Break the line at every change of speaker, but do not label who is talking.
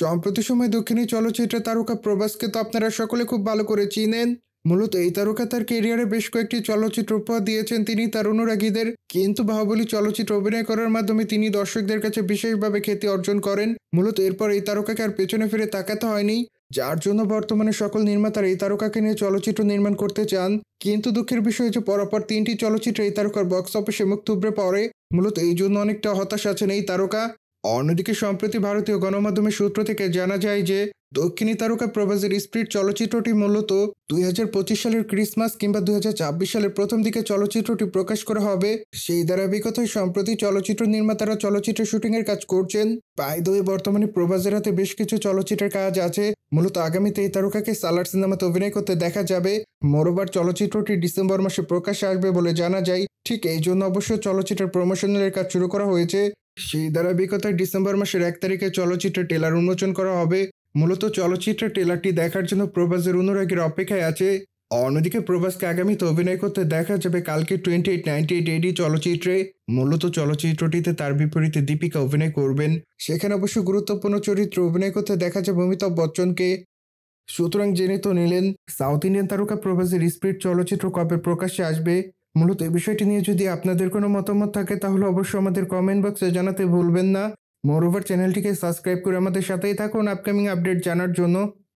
সম্প্রতি সময়ে দক্ষিণী চলচ্চিত্রের তারকা প্রভাসকে তো আপনারা সকলে খুব ভালো করে চিনেন মূলত এই তারকা তার কেরিয়ারে বেশ কয়েকটি চলচ্চিত্র উপহার দিয়েছেন তিনি তার অনুরাগীদের কিন্তু বাহুবলী চলচ্চিত্র অভিনয় করার মাধ্যমে তিনি দর্শকদের কাছে বিশেষভাবে খ্যাতি অর্জন করেন মূলত এরপর এই তারকাকে আর পেছনে ফিরে তাকাতে হয়নি যার জন্য বর্তমানে সকল নির্মাতারা এই তারকাকে নিয়ে চলচ্চিত্র নির্মাণ করতে চান কিন্তু দুঃখের বিষয় যে পরপর তিনটি চলচ্চিত্র এই তারকার বক্স অফিসে মুখ থুবড়ে পড়ে মূলত এই জন্য অনেকটা হতাশ আছেন এই তারকা অন্যদিকে সম্প্রতি ভারতীয় গণমাধ্যমের সূত্র থেকে জানা যায় যে দক্ষিণী তারকা প্রবাসের স্প্রিট চলচ্চিত্রটি মূলত দুই সালের ক্রিসমাস কিংবা দুই সালের প্রথম দিকে চলচ্চিত্রটি প্রকাশ করা হবে সেই দ্বারা বিগত সম্প্রতি চলচ্চিত্র নির্মাতারা চলচ্চিত্র শুটিং এর কাজ করছেন পায়দয়ে বর্তমানে প্রবাসের হাতে বেশ কিছু চলচ্চিত্রের কাজ আছে মূলত আগামীতে এই তারকাকে সালার সিনেমাতে অভিনয় করতে দেখা যাবে মরবার চলচ্চিত্রটি ডিসেম্বর মাসে প্রকাশ আসবে বলে জানা যায় ঠিক এই জন্য অবশ্য চলচ্চিত্রের প্রমোশনের কাজ শুরু করা হয়েছে সেই ধারাবাহিকতায় ডিসেম্বর মাসের এক তারিখে চলচ্চিত্রের টেলার উন্মোচন করা হবে মূলত চলচ্চিত্রের টেলারটি দেখার জন্য প্রভাসের অনুরাগের অপেক্ষায় আছে অন্যদিকে প্রভাসকে আগামীতে অভিনয় করতে দেখা যাবে কালকে twenty eight ninety eight AD চলচ্চিত্রে মূলত চলচ্চিত্রটিতে তার বিপরীতে দীপিকা অভিনয় করবেন সেখানে অবশ্য গুরুত্বপূর্ণ চরিত্রে অভিনয় করতে দেখা যাবে অমিতাভ বচ্চনকে সুতরাং জেনে তো নিলেন সাউথ ইন্ডিয়ান তারকা প্রভাসের স্পিড চলচ্চিত্র কবে প্রকাশ্যে আসবে মূলত এই বিষয়টি নিয়ে যদি আপনাদের কোনো মতামত থাকে তাহলে অবশ্যই আমাদের কমেন্ট বক্সে জানাতে ভুলবেন না মোরওভার চ্যানেলটিকে সাবস্ক্রাইব করে আমাদের সাথেই থাকুন আপকামিং আপডেট জানার জন্য